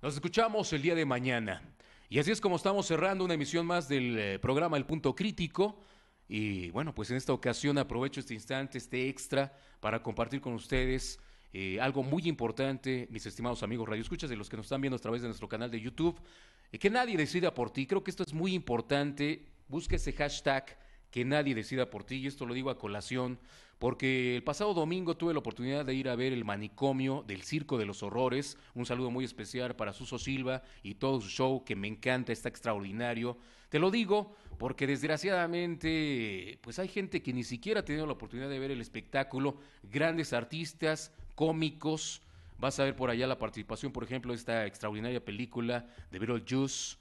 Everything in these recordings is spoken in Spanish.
Nos escuchamos el día de mañana. Y así es como estamos cerrando una emisión más del eh, programa El Punto Crítico. Y bueno, pues en esta ocasión aprovecho este instante, este extra, para compartir con ustedes eh, algo muy importante, mis estimados amigos radioescuchas, de los que nos están viendo a través de nuestro canal de YouTube, eh, que nadie decida por ti. Creo que esto es muy importante. Busca ese hashtag que nadie decida por ti, y esto lo digo a colación, porque el pasado domingo tuve la oportunidad de ir a ver el manicomio del Circo de los Horrores, un saludo muy especial para Suso Silva y todo su show que me encanta, está extraordinario. Te lo digo porque desgraciadamente pues hay gente que ni siquiera ha tenido la oportunidad de ver el espectáculo, grandes artistas, cómicos, vas a ver por allá la participación, por ejemplo, de esta extraordinaria película de Beetlejuice,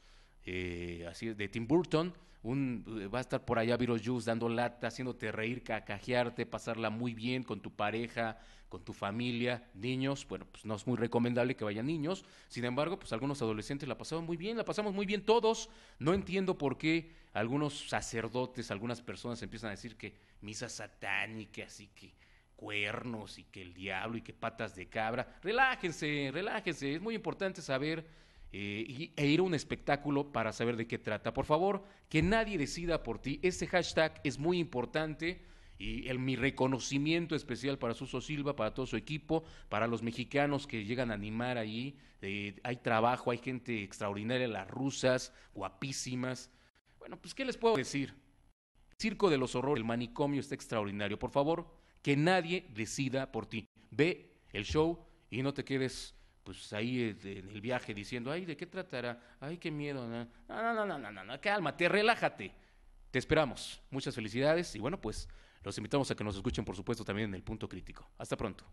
eh, así de Tim Burton, eh, va a estar por allá Virus Juice dando lata, haciéndote reír, cacajearte, pasarla muy bien con tu pareja, con tu familia, niños. Bueno, pues no es muy recomendable que vayan niños. Sin embargo, pues algunos adolescentes la pasaban muy bien, la pasamos muy bien todos. No entiendo por qué algunos sacerdotes, algunas personas empiezan a decir que misa satánica, así que cuernos y que el diablo y que patas de cabra. Relájense, relájense. Es muy importante saber eh, e ir a un espectáculo para saber de qué trata. Por favor, que nadie decida por ti. Este hashtag es muy importante y el, mi reconocimiento especial para Suso Silva, para todo su equipo, para los mexicanos que llegan a animar ahí. Eh, hay trabajo, hay gente extraordinaria, las rusas, guapísimas. Bueno, pues, ¿qué les puedo decir? circo de los horrores, el manicomio está extraordinario. Por favor, que nadie decida por ti. Ve el show y no te quedes pues ahí este, en el viaje diciendo, ay, ¿de qué tratará? Ay, qué miedo. No, no, no, no, no, no, cálmate, relájate. Te esperamos. Muchas felicidades y bueno, pues los invitamos a que nos escuchen, por supuesto, también en el punto crítico. Hasta pronto.